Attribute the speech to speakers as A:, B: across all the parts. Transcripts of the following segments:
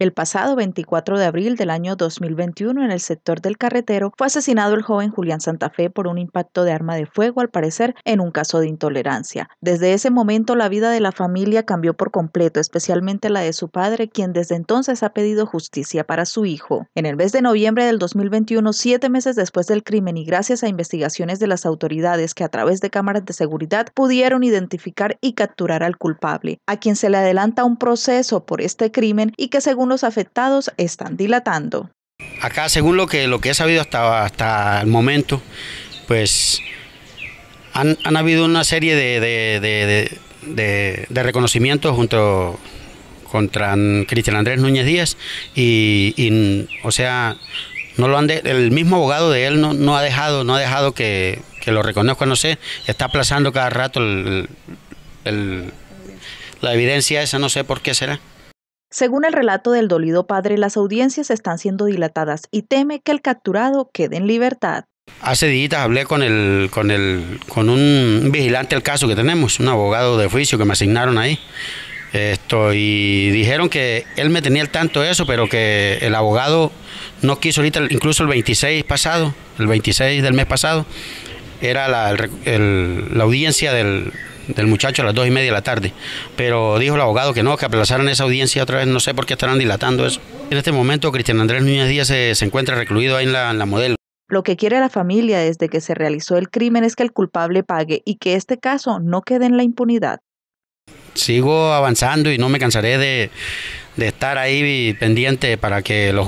A: El pasado 24 de abril del año 2021, en el sector del carretero, fue asesinado el joven Julián Santa Fe por un impacto de arma de fuego, al parecer en un caso de intolerancia. Desde ese momento, la vida de la familia cambió por completo, especialmente la de su padre, quien desde entonces ha pedido justicia para su hijo. En el mes de noviembre del 2021, siete meses después del crimen y gracias a investigaciones de las autoridades que a través de cámaras de seguridad pudieron identificar y capturar al culpable, a quien se le adelanta un proceso por este crimen y que según los afectados están dilatando.
B: Acá, según lo que, lo que he sabido hasta, hasta el momento, pues han, habido una serie de, de, reconocimientos junto contra Cristian Andrés Núñez Díaz y, o sea, no lo han el mismo abogado de él no, no ha dejado no ha dejado que, lo reconozca no sé está aplazando cada rato el, la evidencia esa no sé por qué será
A: según el relato del dolido padre, las audiencias están siendo dilatadas y teme que el capturado quede en libertad.
B: Hace días hablé con el, con el, con un vigilante del caso que tenemos, un abogado de juicio que me asignaron ahí. Esto, y dijeron que él me tenía al tanto de eso, pero que el abogado no quiso ahorita, incluso el 26 pasado, el 26 del mes pasado, era la audiencia del, del muchacho a las dos y media de la tarde. Pero dijo el abogado que no, que aplazaran esa audiencia otra vez, no sé por qué estarán dilatando eso. En este momento, Cristian Andrés Núñez Díaz se, encuentra recluido ahí en la, en la modelo.
A: Lo que quiere la familia desde que se realizó el crimen es que el culpable pague y que este caso no quede en la impunidad.
B: Sigo avanzando y no me cansaré de, de estar ahí pendiente para que lo,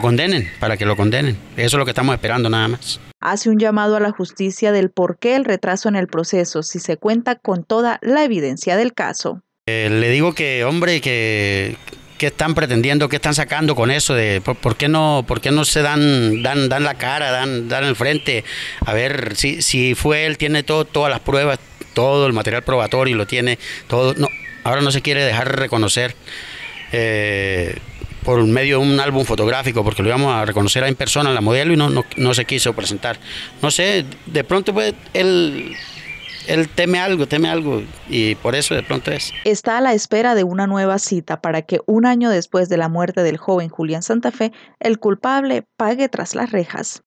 B: condenen, para que lo condenen. Eso es lo que estamos esperando nada más.
A: Hace un llamado a la justicia del por qué el retraso en el proceso, si se cuenta con toda la evidencia del caso.
B: Eh, le digo que, hombre, que, están pretendiendo, qué están sacando con eso, de por, qué no, por qué no se dan, dan, dan la cara, dan, dan el frente, a ver si, fue él, tiene todo, todas las pruebas, todo el material probatorio, lo tiene, todo, ahora no se quiere dejar reconocer. Eh, por medio de un álbum fotográfico, porque lo íbamos a reconocer en persona, la modelo, y no, no, se quiso presentar. No sé, de pronto puede él él teme algo, teme algo y por eso de pronto es.
A: Está a la espera de una nueva cita para que un año después de la muerte del joven Julián Santa Fe, el culpable pague tras las rejas.